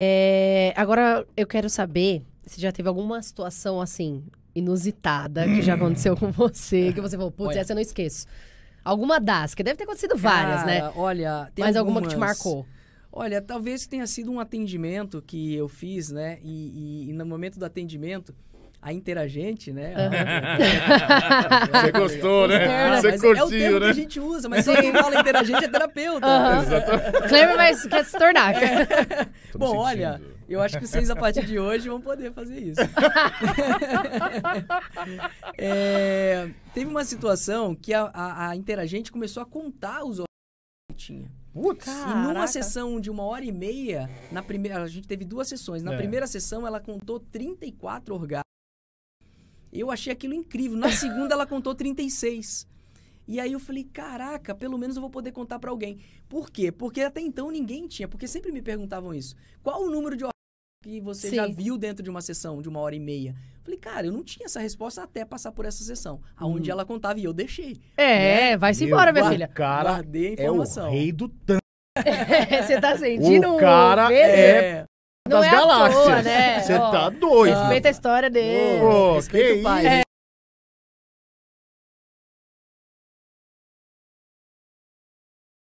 É, agora eu quero saber se já teve alguma situação assim, inusitada, que já aconteceu com você, que você falou, putz, essa eu não esqueço. Alguma das, que deve ter acontecido várias, né? Cara, né? Olha, tem Mas algumas... alguma que te marcou. Olha, talvez tenha sido um atendimento que eu fiz, né? E, e, e no momento do atendimento, a interagente, né? Você gostou, né? Você curtiu, é, é o termo né? que a gente usa, mas só quem fala interagente é terapeuta. Uhum. mas quer se tornar. É. Bom, sentindo. olha, eu acho que vocês, a partir de hoje, vão poder fazer isso. é, teve uma situação que a, a, a interagente começou a contar os horários que tinha. Putz, e numa sessão de uma hora e meia, na primeira, a gente teve duas sessões. Na é. primeira sessão, ela contou 34 orgasmos. Eu achei aquilo incrível. Na segunda ela contou 36. E aí eu falei, caraca, pelo menos eu vou poder contar para alguém. Por quê? Porque até então ninguém tinha, porque sempre me perguntavam isso. Qual o número de horas que você Sim. já viu dentro de uma sessão de uma hora e meia? falei, cara, eu não tinha essa resposta até passar por essa sessão, aonde hum. ela contava e eu deixei. É, né? vai-se embora, minha filha. Cara, guardei a informação. É o rei do tanto. É, você tá sentindo o cara um... é, é das é galáxias. Toa, né? Você tá doido. Respeita a história dele. Ô, que pai. É.